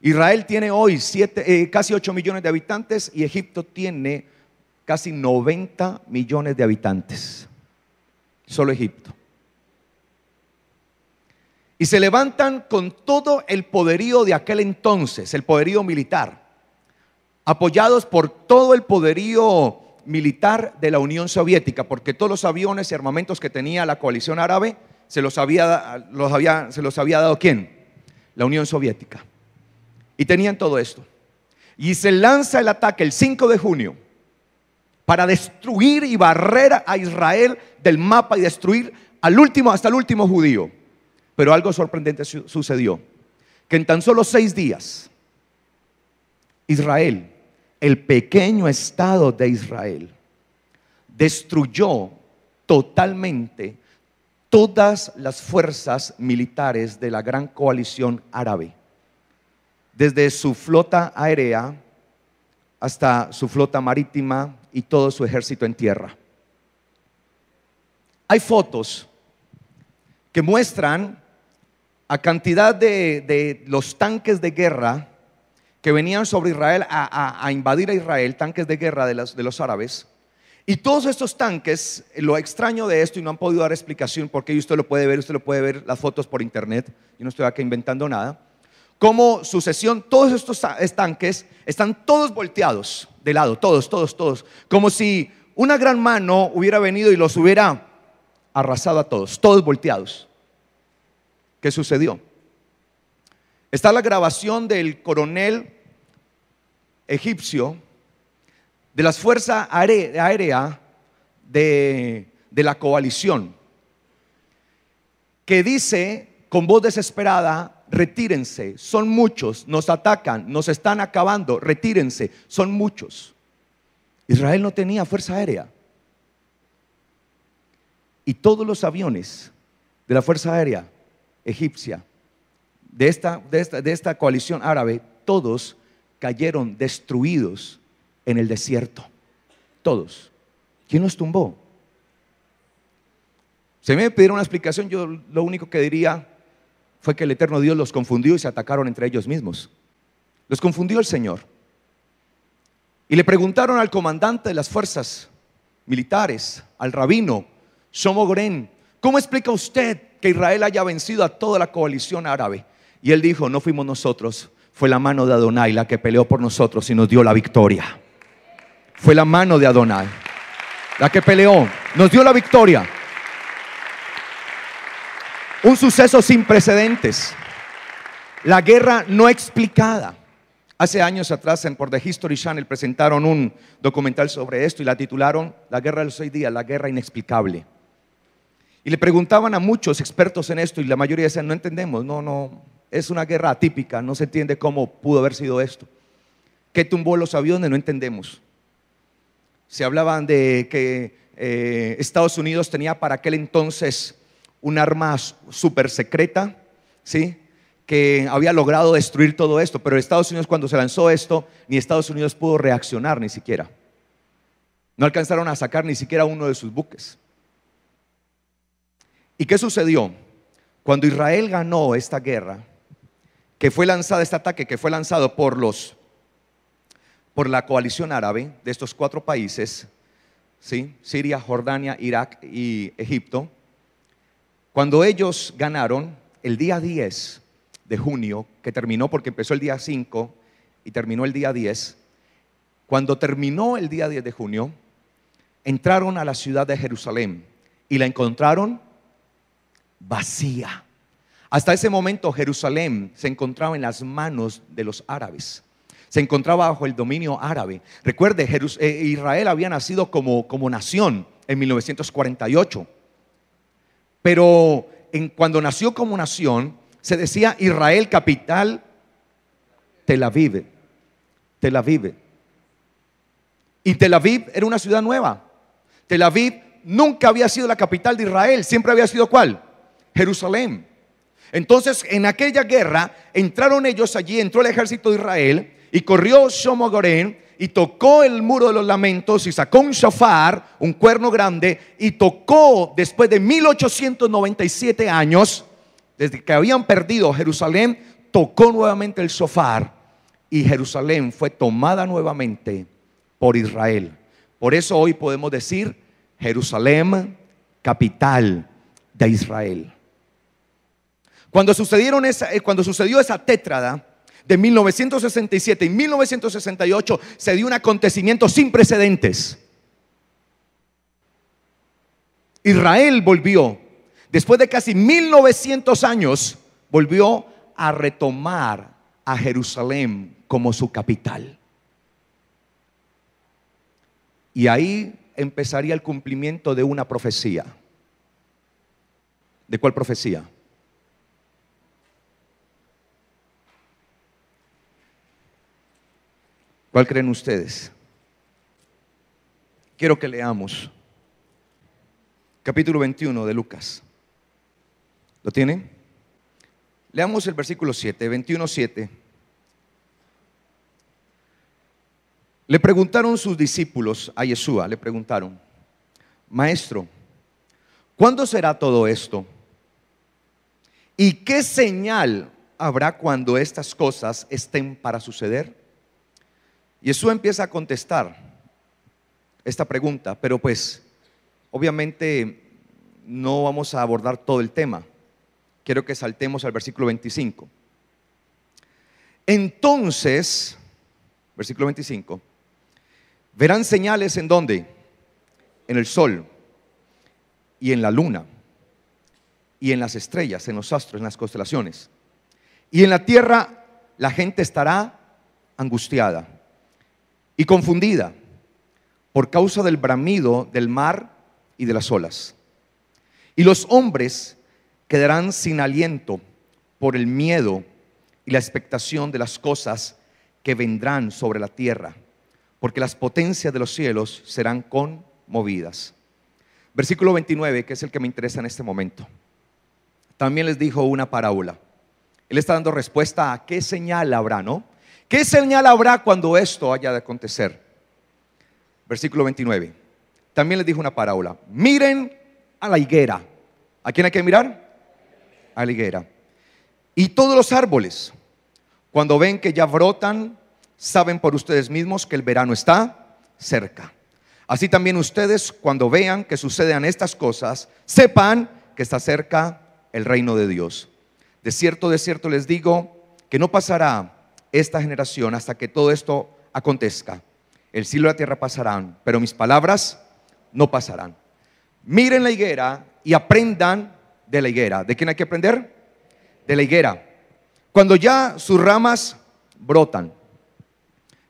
A: Israel tiene hoy eh, casi 8 millones de habitantes y Egipto tiene casi 90 millones de habitantes. Solo Egipto. Y se levantan con todo el poderío de aquel entonces, el poderío militar, apoyados por todo el poderío militar de la Unión Soviética, porque todos los aviones y armamentos que tenía la coalición árabe se los había, se los había dado quién? La Unión Soviética. Y tenían todo esto. Y se lanza el ataque el 5 de junio para destruir y barrer a Israel del mapa y destruir al último, hasta el último judío. Pero algo sorprendente sucedió, que en tan solo seis días, Israel, el pequeño estado de Israel, destruyó totalmente todas las fuerzas militares de la gran coalición árabe, desde su flota aérea hasta su flota marítima y todo su ejército en tierra. Hay fotos que muestran a cantidad de, los tanques de guerra que venían sobre Israel a, invadir a Israel, tanques de guerra de, de los árabes. Y todos estos tanques, lo extraño de esto, y no han podido dar explicación porque usted lo puede ver, usted lo puede ver las fotos por internet, yo no estoy acá inventando nada, como sucesión, todos estos tanques están todos volteados de lado, todos, todos, todos, como si una gran mano hubiera venido y los hubiera arrasado a todos, todos volteados. ¿Qué sucedió. Está la grabación del coronel egipcio de las fuerzas aéreas de la coalición, que dice con voz desesperada, retírense, son muchos, nos atacan, nos están acabando, retírense, son muchos. Israel no tenía fuerza aérea. Y todos los aviones de la fuerza aérea egipcia, de esta, de esta, de esta coalición árabe, todos cayeron destruidos en el desierto. Todos. ¿Quién los tumbó? Se me pidieron una explicación, yo lo único que diría fue que el eterno Dios los confundió y se atacaron entre ellos mismos. Los confundió el Señor. Y le preguntaron al comandante de las fuerzas militares, al rabino Somo ¿cómo explica usted que Israel haya vencido a toda la coalición árabe. Y él dijo, no fuimos nosotros, fue la mano de Adonai la que peleó por nosotros y nos dio la victoria. Fue la mano de Adonai la que peleó, nos dio la victoria. Un suceso sin precedentes. La guerra no explicada. Hace años atrás en por The History Channel presentaron un documental sobre esto y la titularon La guerra de los seis días, la guerra inexplicable. Y le preguntaban a muchos expertos en esto y la mayoría decían, no entendemos, no, no, es una guerra atípica, no se entiende cómo pudo haber sido esto. ¿Qué tumbó los aviones? No entendemos. Se hablaban de que eh, Estados Unidos tenía para aquel entonces un arma súper secreta, ¿sí? que había logrado destruir todo esto, pero Estados Unidos cuando se lanzó esto, ni Estados Unidos pudo reaccionar ni siquiera. No alcanzaron a sacar ni siquiera uno de sus buques. ¿Y qué sucedió? Cuando Israel ganó esta guerra, que fue lanzada, este ataque que fue lanzado por los por la coalición árabe de estos cuatro países, ¿sí? Siria, Jordania, Irak y Egipto, cuando ellos ganaron, el día 10 de junio, que terminó porque empezó el día 5 y terminó el día 10, cuando terminó el día 10 de junio, entraron a la ciudad de Jerusalén y la encontraron vacía. Hasta ese momento Jerusalén se encontraba en las manos de los árabes. Se encontraba bajo el dominio árabe. Recuerde, eh, Israel había nacido como, como nación en 1948. Pero en, cuando nació como nación, se decía Israel capital Tel Aviv. Tel Aviv. Y Tel Aviv era una ciudad nueva. Tel Aviv nunca había sido la capital de Israel. Siempre había sido cuál? Jerusalén. Entonces, en aquella guerra entraron ellos allí, entró el ejército de Israel y corrió Shomogorén y tocó el muro de los lamentos y sacó un shofar, un cuerno grande, y tocó después de 1897 años, desde que habían perdido Jerusalén, tocó nuevamente el shofar y Jerusalén fue tomada nuevamente por Israel. Por eso hoy podemos decir Jerusalén, capital de Israel. Eh, cuando, sucedió esa tétrada de 1967 y 1968, se dio un acontecimiento sin precedentes. Israel volvió, después de casi 1900 años, volvió a retomar a Jerusalén como su capital. Y ahí empezaría el cumplimiento de una profecía. ¿De cuál profecía? ¿Cuál creen ustedes? Quiero que leamos. Capítulo 21 de Lucas. ¿Lo tienen? Leamos el versículo 7, 21, 7. Le preguntaron sus discípulos a Yeshua, le preguntaron, Maestro, ¿cuándo será todo esto? ¿Y qué señal habrá cuando estas cosas estén para suceder? Jesús empieza a contestar esta pregunta, pero pues obviamente no vamos a abordar todo el tema. Quiero que saltemos al versículo 25. Entonces, versículo 25, verán señales en dónde? En el sol y en la luna y en las estrellas, en los astros, en las constelaciones. Y en la tierra la gente estará angustiada y confundida por causa del bramido del mar y de las olas. Y los hombres quedarán sin aliento por el miedo y la expectación de las cosas que vendrán sobre la tierra, porque las potencias de los cielos serán conmovidas. Versículo 29, que es el que me interesa en este momento. También les dijo una parábola. Él está dando respuesta a qué señal habrá, ¿no? ¿Qué señal habrá cuando esto haya de acontecer? Versículo 29. También les dijo una parábola. Miren a la higuera. ¿A quién hay que mirar? A la higuera. Y todos los árboles, cuando ven que ya brotan, saben por ustedes mismos que el verano está cerca. Así también ustedes, cuando vean que sucedan estas cosas, sepan que está cerca el reino de Dios. De cierto, de cierto les digo que no pasará esta generación hasta que todo esto acontezca. El cielo y la tierra pasarán, pero mis palabras no pasarán. Miren la higuera y aprendan de la higuera. ¿De quién hay que aprender? De la higuera. Cuando ya sus ramas brotan.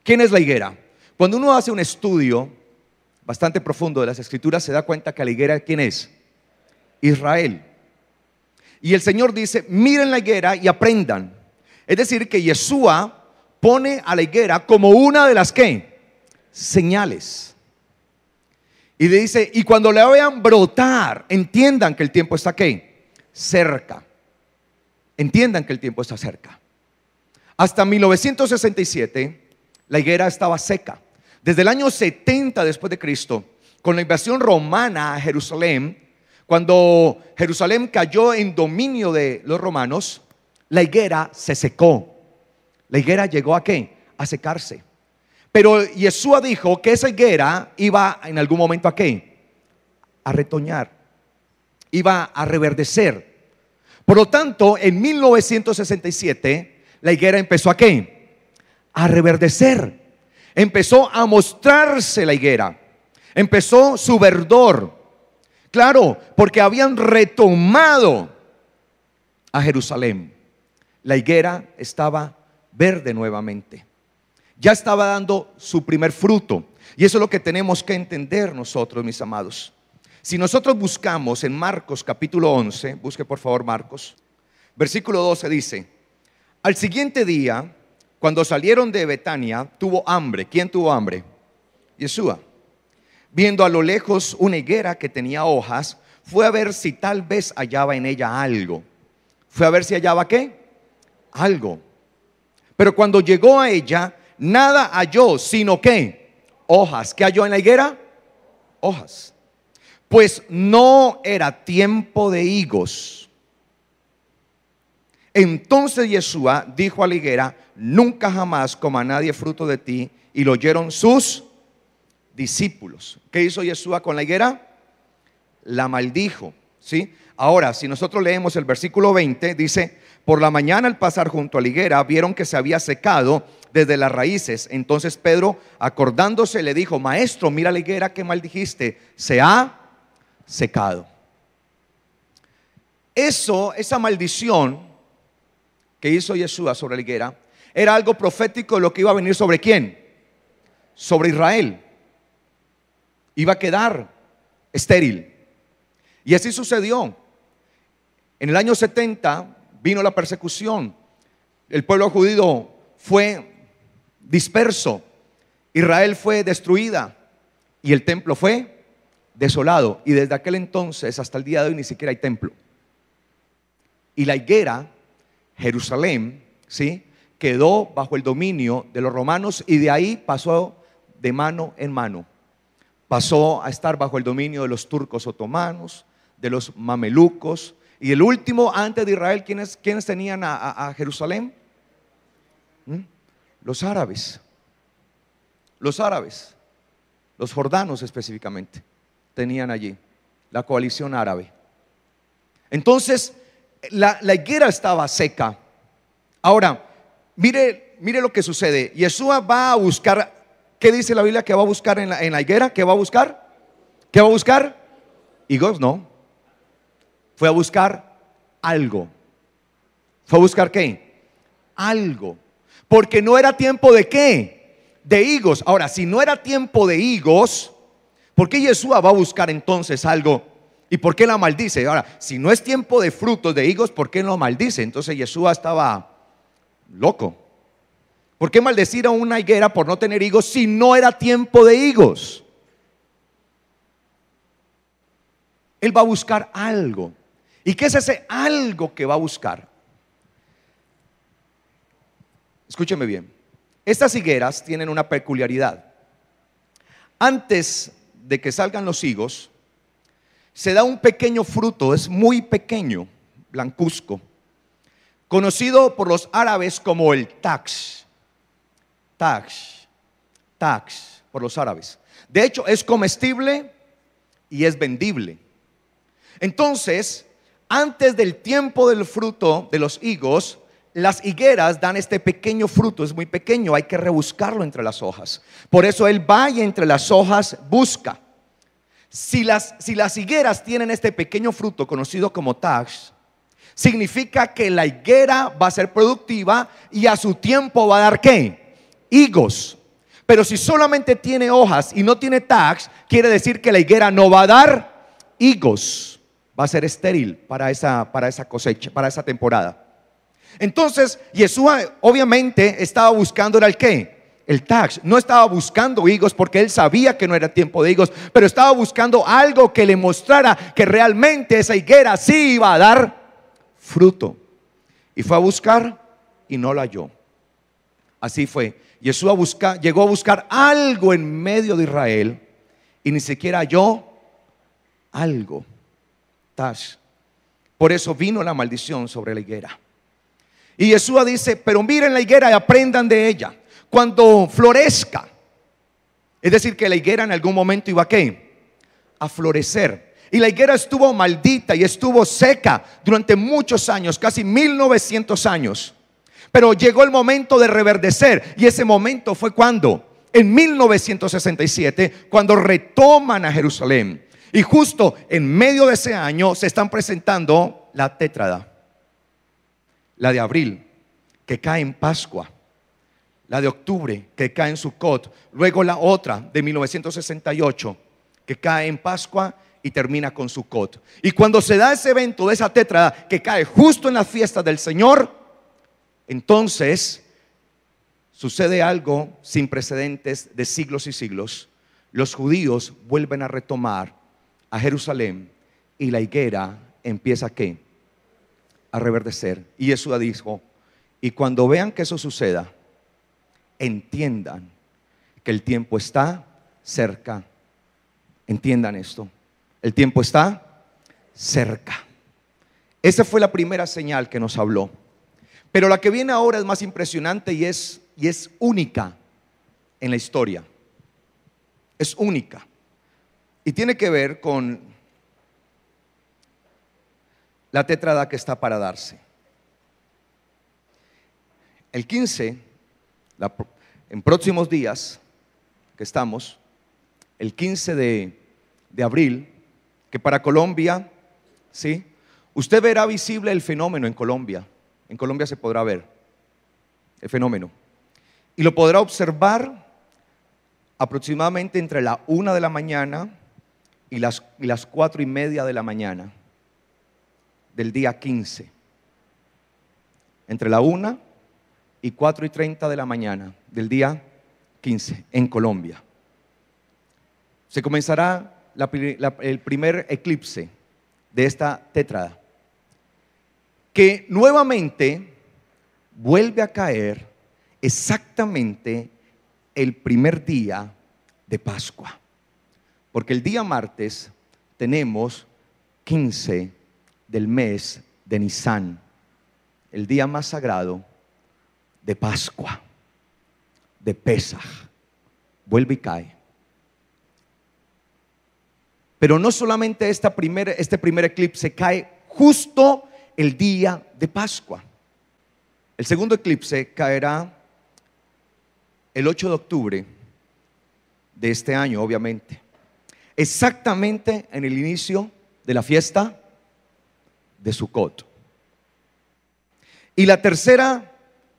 A: ¿Quién es la higuera? Cuando uno hace un estudio bastante profundo de las escrituras, se da cuenta que la higuera, ¿quién es? Israel. Y el Señor dice, miren la higuera y aprendan. Es decir, que Yeshua pone a la higuera como una de las ¿qué? señales. Y le dice, y cuando la vean brotar, entiendan que el tiempo está qué? Cerca. Entiendan que el tiempo está cerca. Hasta 1967 la higuera estaba seca. Desde el año 70 después de Cristo, con la invasión romana a Jerusalén, cuando Jerusalén cayó en dominio de los romanos, la higuera se secó. La higuera llegó a qué? A secarse. Pero Yeshua dijo que esa higuera iba en algún momento a qué? A retoñar. Iba a reverdecer. Por lo tanto, en 1967, la higuera empezó a qué? A reverdecer. Empezó a mostrarse la higuera. Empezó su verdor. Claro, porque habían retomado a Jerusalén la higuera estaba verde nuevamente. Ya estaba dando su primer fruto. Y eso es lo que tenemos que entender nosotros, mis amados. Si nosotros buscamos en Marcos capítulo 11, busque por favor Marcos, versículo 12 dice, al siguiente día, cuando salieron de Betania, tuvo hambre. ¿Quién tuvo hambre? Yeshua. Viendo a lo lejos una higuera que tenía hojas, fue a ver si tal vez hallaba en ella algo. Fue a ver si hallaba qué? algo. Pero cuando llegó a ella, nada halló, sino que hojas. ¿Qué halló en la higuera? Hojas. Pues no era tiempo de higos. Entonces Yeshua dijo a la higuera, nunca jamás coma nadie fruto de ti. Y lo oyeron sus discípulos. ¿Qué hizo Yeshua con la higuera? La maldijo. ¿sí? Ahora, si nosotros leemos el versículo 20, dice, por la mañana al pasar junto a la higuera vieron que se había secado desde las raíces. Entonces Pedro, acordándose, le dijo, maestro, mira la higuera que maldijiste, se ha secado. Eso, esa maldición que hizo Yeshua sobre la higuera, era algo profético de lo que iba a venir sobre quién? Sobre Israel. Iba a quedar estéril. Y así sucedió. En el año 70, vino la persecución, el pueblo judío fue disperso, Israel fue destruida y el templo fue desolado. Y desde aquel entonces hasta el día de hoy ni siquiera hay templo. Y la higuera, Jerusalén, ¿sí? quedó bajo el dominio de los romanos y de ahí pasó de mano en mano. Pasó a estar bajo el dominio de los turcos otomanos, de los mamelucos, y el último antes de Israel, ¿quiénes, tenían a, Jerusalén? ¿Mm? Los árabes. Los árabes. Los jordanos específicamente. Tenían allí la coalición árabe. Entonces, la, higuera estaba seca. Ahora, mire, mire lo que sucede. Yeshua va a buscar, ¿qué dice la Biblia que va a buscar en la, en la higuera? ¿Qué va a buscar? ¿Qué va a buscar? Higos, no. Fue a buscar algo. ¿Fue a buscar qué? Algo. Porque no era tiempo de qué? De higos. Ahora, si no era tiempo de higos, ¿por qué Yeshua va a buscar entonces algo? ¿Y por qué la maldice? Ahora, si no es tiempo de frutos, de higos, ¿por qué no maldice? Entonces Yeshua estaba loco. ¿Por qué maldecir a una higuera por no tener higos si no era tiempo de higos? Él va a buscar algo. ¿Y qué es ese algo que va a buscar? Escúcheme bien. Estas higueras tienen una peculiaridad. Antes de que salgan los higos, se da un pequeño fruto, es muy pequeño, blancuzco, conocido por los árabes como el tax. Tax, tax, por los árabes. De hecho, es comestible y es vendible. Entonces, antes del tiempo del fruto de los higos, las higueras dan este pequeño fruto, es muy pequeño, hay que rebuscarlo entre las hojas. Por eso él va y entre las hojas busca. Si las, si las higueras tienen este pequeño fruto conocido como tax, significa que la higuera va a ser productiva y a su tiempo va a dar qué? Higos. Pero si solamente tiene hojas y no tiene tags, quiere decir que la higuera no va a dar higos va a ser estéril para esa, para esa cosecha, para esa temporada. Entonces, Yeshua obviamente estaba buscando era el qué? El tax. No estaba buscando higos porque él sabía que no era tiempo de higos, pero estaba buscando algo que le mostrara que realmente esa higuera sí iba a dar fruto. Y fue a buscar y no la halló. Así fue. Yeshua llegó a buscar algo en medio de Israel y ni siquiera halló algo. Por eso vino la maldición sobre la higuera. Y Jesús dice, pero miren la higuera y aprendan de ella. Cuando florezca, es decir, que la higuera en algún momento iba a qué? A florecer. Y la higuera estuvo maldita y estuvo seca durante muchos años, casi 1900 años. Pero llegó el momento de reverdecer. Y ese momento fue cuando, en 1967, cuando retoman a Jerusalén. Y justo en medio de ese año se están presentando la tétrada, la de abril, que cae en Pascua, la de octubre, que cae en Sukkot, luego la otra de 1968, que cae en Pascua y termina con Sukkot. Y cuando se da ese evento de esa tétrada que cae justo en la fiesta del Señor, entonces sucede algo sin precedentes de siglos y siglos. Los judíos vuelven a retomar a Jerusalén y la higuera empieza ¿qué? a reverdecer. Y Jesús dijo, y cuando vean que eso suceda, entiendan que el tiempo está cerca. Entiendan esto. El tiempo está cerca. Esa fue la primera señal que nos habló. Pero la que viene ahora es más impresionante y es, y es única en la historia. Es única. Y tiene que ver con la tetrada que está para darse. El 15, en próximos días que estamos, el 15 de, de abril, que para Colombia, ¿sí? Usted verá visible el fenómeno en Colombia. En Colombia se podrá ver el fenómeno. Y lo podrá observar aproximadamente entre la una de la mañana y las, cuatro y media de la mañana del día 15. Entre la una y cuatro y treinta de la mañana del día 15 en Colombia. Se comenzará el primer eclipse de esta tetrada, que nuevamente vuelve a caer exactamente el primer día de Pascua. Porque el día martes tenemos 15 del mes de Nisan, el día más sagrado de Pascua, de Pesaj. Vuelve y cae. Pero no solamente esta este primer eclipse cae justo el día de Pascua. El segundo eclipse caerá el 8 de octubre de este año, obviamente exactamente en el inicio de la fiesta de coto Y la tercera,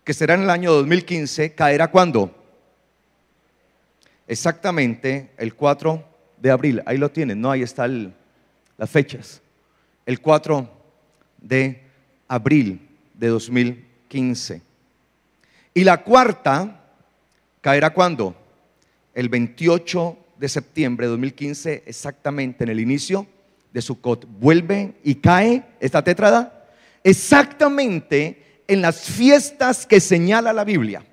A: que será en el año 2015, caerá cuando? Exactamente el 4 de abril. Ahí lo tienen, ¿no? Ahí están las fechas. El 4 de abril de 2015. Y la cuarta caerá cuando? El 28 de de septiembre de 2015, exactamente en el inicio de su Sukkot, vuelve y cae esta tétrada exactamente en las fiestas que señala la Biblia.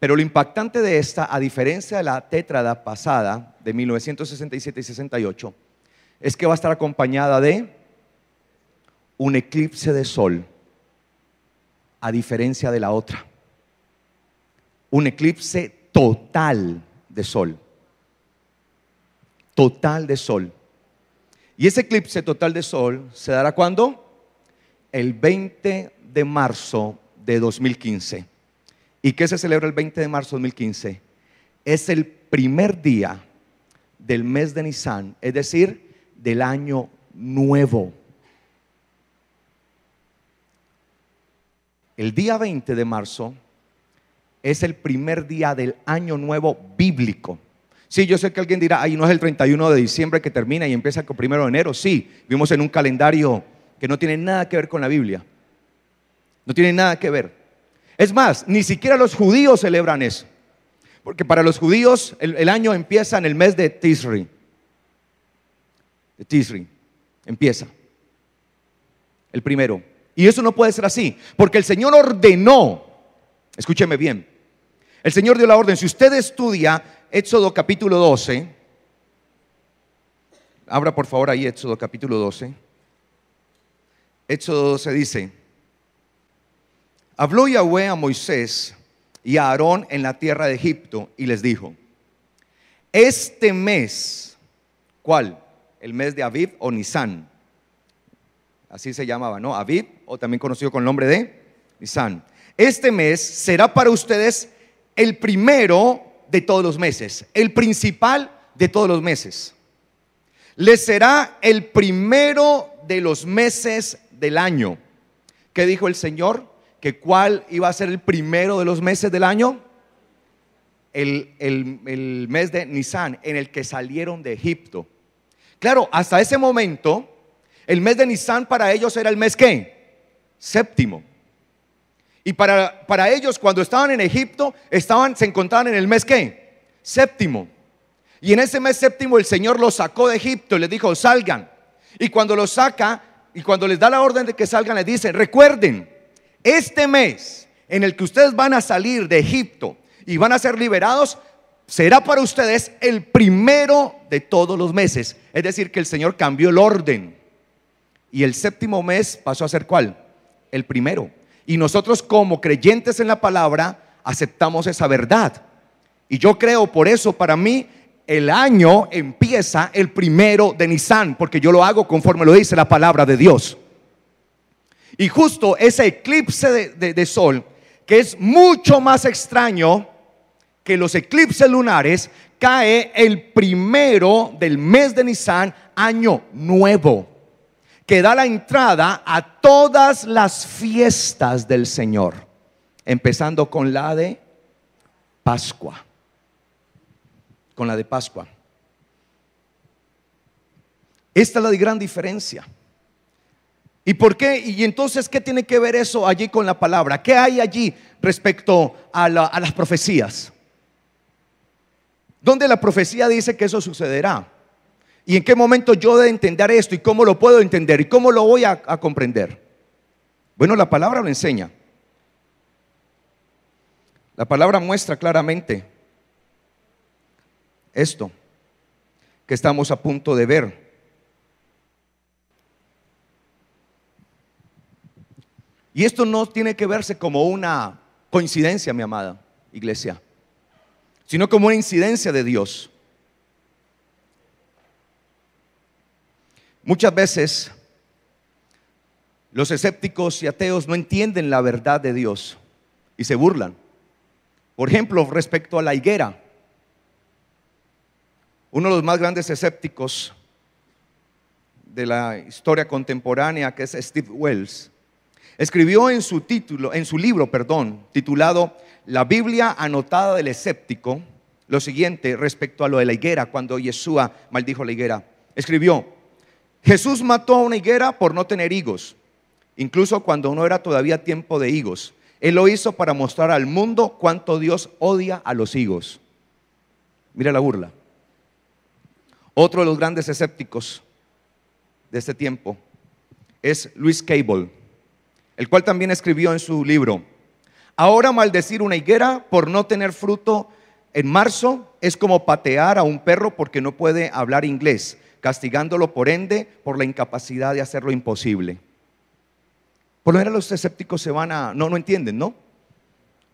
A: Pero lo impactante de esta, a diferencia de la tétrada pasada de 1967 y 68, es que va a estar acompañada de un eclipse de sol, a diferencia de la otra. Un eclipse total de sol total de sol. Y ese eclipse total de sol se dará cuando? El 20 de marzo de 2015. ¿Y qué se celebra el 20 de marzo de 2015? Es el primer día del mes de Nisan, es decir, del año nuevo. El día 20 de marzo es el primer día del año nuevo bíblico. Sí, yo sé que alguien dirá, ahí no es el 31 de diciembre que termina y empieza con primero de enero. Sí, vimos en un calendario que no tiene nada que ver con la Biblia. No tiene nada que ver. Es más, ni siquiera los judíos celebran eso. Porque para los judíos el, año empieza en el mes de Tisri. De Tisri. Empieza. El primero. Y eso no puede ser así. Porque el Señor ordenó, escúcheme bien, el Señor dio la orden. Si usted estudia Éxodo capítulo 12, abra por favor ahí Éxodo capítulo 12. Éxodo 12 dice, habló Yahweh a Moisés y a Aarón en la tierra de Egipto y les dijo, este mes, ¿cuál? El mes de Aviv o Nisan. Así se llamaba, ¿no? Aviv o también conocido con el nombre de Nisan. Este mes será para ustedes el primero de todos los meses, el principal de todos los meses. Le será el primero de los meses del año. ¿Qué dijo el Señor? ¿Que cuál iba a ser el primero de los meses del año? El, mes de Nisan, en el que salieron de Egipto. Claro, hasta ese momento, el mes de Nisan para ellos era el mes ¿qué? Séptimo. Y para, para ellos, cuando estaban en Egipto, estaban, se encontraban en el mes qué? Séptimo. Y en ese mes séptimo el Señor los sacó de Egipto y les dijo, salgan. Y cuando los saca, y cuando les da la orden de que salgan, les dice recuerden, este mes en el que ustedes van a salir de Egipto y van a ser liberados, será para ustedes el primero de todos los meses. Es decir, que el Señor cambió el orden. Y el séptimo mes pasó a ser cuál? El primero. Y nosotros como creyentes en la palabra aceptamos esa verdad. Y yo creo por eso para mí el año empieza el primero de Nisan, porque yo lo hago conforme lo dice la palabra de Dios. Y justo ese eclipse de, sol, que es mucho más extraño que los eclipses lunares, cae el primero del mes de Nisan, año nuevo que da la entrada a todas las fiestas del Señor, empezando con la de Pascua, con la de Pascua. Esta es la gran diferencia. ¿Y por qué? ¿Y entonces qué tiene que ver eso allí con la palabra? ¿Qué hay allí respecto a, a las profecías? Donde la profecía dice que eso sucederá. ¿Y en qué momento yo de entender esto? ¿Y cómo lo puedo entender? ¿Y cómo lo voy a, a comprender? Bueno, la palabra lo enseña. La palabra muestra claramente esto que estamos a punto de ver. Y esto no tiene que verse como una coincidencia, mi amada iglesia, sino como una incidencia de Dios. Muchas veces los escépticos y ateos no entienden la verdad de Dios y se burlan. Por ejemplo, respecto a la higuera, uno de los más grandes escépticos de la historia contemporánea, que es Steve Wells, escribió en su título, en su libro, perdón, titulado La Biblia anotada del escéptico, lo siguiente respecto a lo de la higuera, cuando Yeshua maldijo la higuera. Escribió, Jesús mató a una higuera por no tener higos, incluso cuando no era todavía tiempo de higos. Él lo hizo para mostrar al mundo cuánto Dios odia a los higos. Mira la burla. Otro de los grandes escépticos de este tiempo es Luis Cable, el cual también escribió en su libro, ahora maldecir una higuera por no tener fruto en marzo es como patear a un perro porque no puede hablar inglés castigándolo por ende por la incapacidad de hacer lo imposible. Por lo menos los escépticos se van a... No, no entienden, ¿no?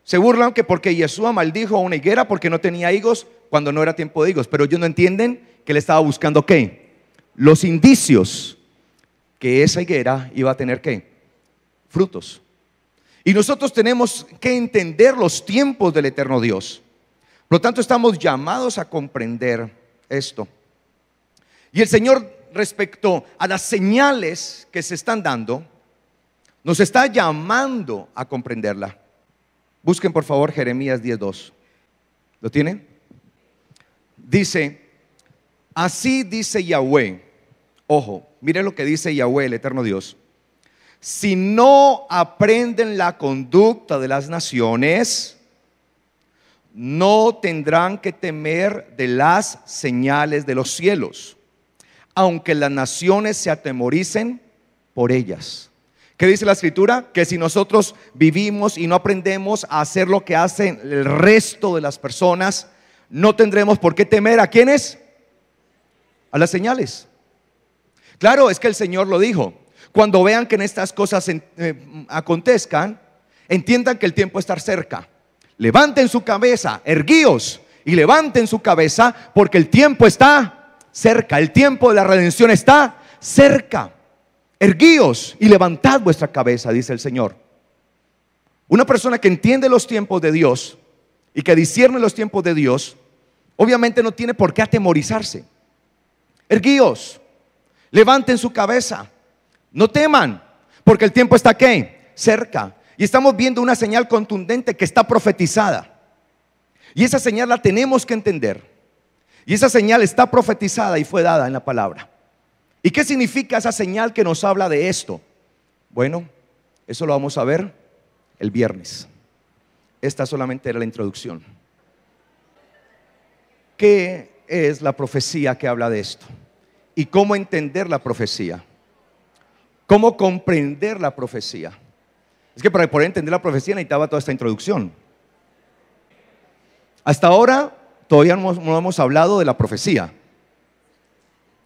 A: Se burlan que porque Yeshua maldijo a una higuera porque no tenía higos cuando no era tiempo de higos, pero ellos no entienden que le estaba buscando qué? Los indicios que esa higuera iba a tener qué? Frutos. Y nosotros tenemos que entender los tiempos del eterno Dios. Por lo tanto, estamos llamados a comprender esto. Y el Señor respecto a las señales que se están dando, nos está llamando a comprenderla. Busquen por favor Jeremías 10.2. ¿Lo tienen? Dice, así dice Yahweh. Ojo, mire lo que dice Yahweh, el eterno Dios. Si no aprenden la conducta de las naciones, no tendrán que temer de las señales de los cielos aunque las naciones se atemoricen por ellas. ¿Qué dice la escritura? Que si nosotros vivimos y no aprendemos a hacer lo que hacen el resto de las personas, no tendremos por qué temer a quiénes? A las señales. Claro, es que el Señor lo dijo. Cuando vean que en estas cosas eh, acontezcan, entiendan que el tiempo está cerca. Levanten su cabeza, erguíos y levanten su cabeza porque el tiempo está cerca. El tiempo de la redención está cerca. Erguíos y levantad vuestra cabeza, dice el Señor. Una persona que entiende los tiempos de Dios y que discierne los tiempos de Dios, obviamente no tiene por qué atemorizarse. Erguíos, levanten su cabeza, no teman, porque el tiempo está aquí, cerca. Y estamos viendo una señal contundente que está profetizada. Y esa señal la tenemos que entender. Y esa señal está profetizada y fue dada en la palabra. ¿Y qué significa esa señal que nos habla de esto? Bueno, eso lo vamos a ver el viernes. Esta solamente era la introducción. ¿Qué es la profecía que habla de esto? ¿Y cómo entender la profecía? ¿Cómo comprender la profecía? Es que para poder entender la profecía necesitaba toda esta introducción. Hasta ahora Todavía no, hemos hablado de la profecía.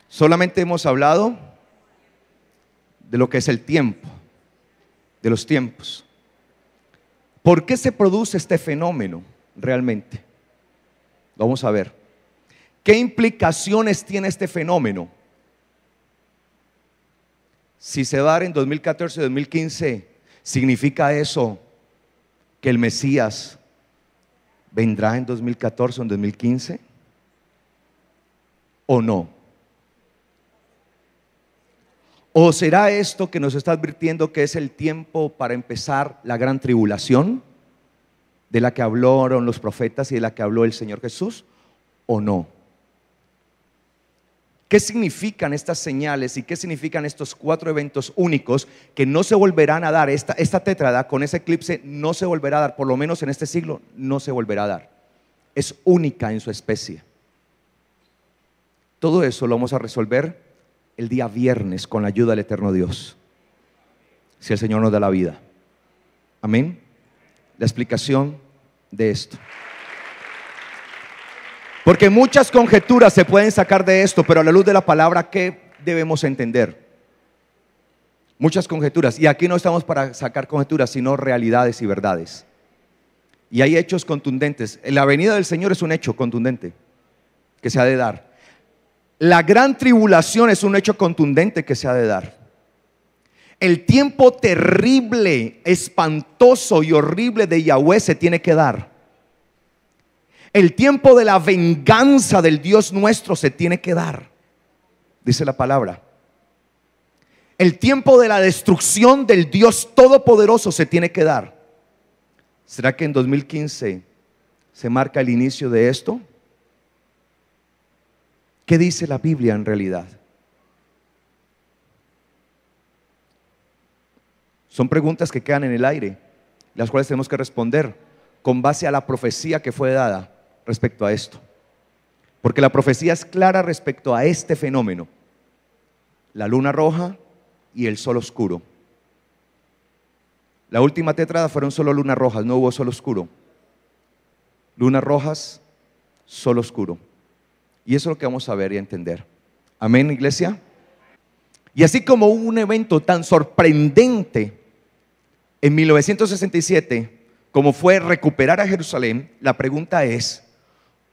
A: Solamente hemos hablado de lo que es el tiempo, de los tiempos. ¿Por qué se produce este fenómeno realmente? Vamos a ver. ¿Qué implicaciones tiene este fenómeno? Si se va a dar en 2014-2015, ¿significa eso que el Mesías ¿Vendrá en 2014 o en 2015? ¿O no? ¿O será esto que nos está advirtiendo que es el tiempo para empezar la gran tribulación de la que hablaron los profetas y de la que habló el Señor Jesús? ¿O no? ¿Qué significan estas señales y qué significan estos cuatro eventos únicos que no se volverán a dar? Esta, esta con ese eclipse no se volverá a dar, por lo menos en este siglo no se volverá a dar. Es única en su especie. Todo eso lo vamos a resolver el día viernes con la ayuda del eterno Dios, si el Señor nos da la vida. Amén. La explicación de esto. Porque muchas conjeturas se pueden sacar de esto, pero a la luz de la palabra, ¿qué debemos entender? Muchas conjeturas. Y aquí no estamos para sacar conjeturas, sino realidades y verdades. Y hay hechos contundentes. La venida del Señor es un hecho contundente que se ha de dar. La gran tribulación es un hecho contundente que se ha de dar. El tiempo terrible, espantoso y horrible de Yahweh se tiene que dar. El tiempo de la venganza del Dios nuestro se tiene que dar, dice la palabra. El tiempo de la destrucción del Dios Todopoderoso se tiene que dar. ¿Será que en 2015 se marca el inicio de esto? ¿Qué dice la Biblia en realidad? Son preguntas que quedan en el aire, las cuales tenemos que responder con base a la profecía que fue dada respecto a esto. Porque la profecía es clara respecto a este fenómeno. La luna roja y el sol oscuro. La última tetrada fueron solo lunas rojas, no hubo sol oscuro. Lunas rojas, sol oscuro. Y eso es lo que vamos a ver y a entender. Amén, iglesia. Y así como hubo un evento tan sorprendente en 1967 como fue recuperar a Jerusalén, la pregunta es,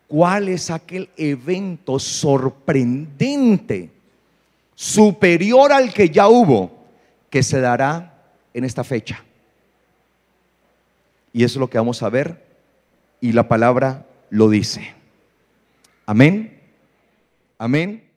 A: cuál es aquel evento sorprendente, superior al que ya hubo, que se dará en esta fecha. Y eso es lo que vamos a ver y la palabra lo dice. Amén. Amén.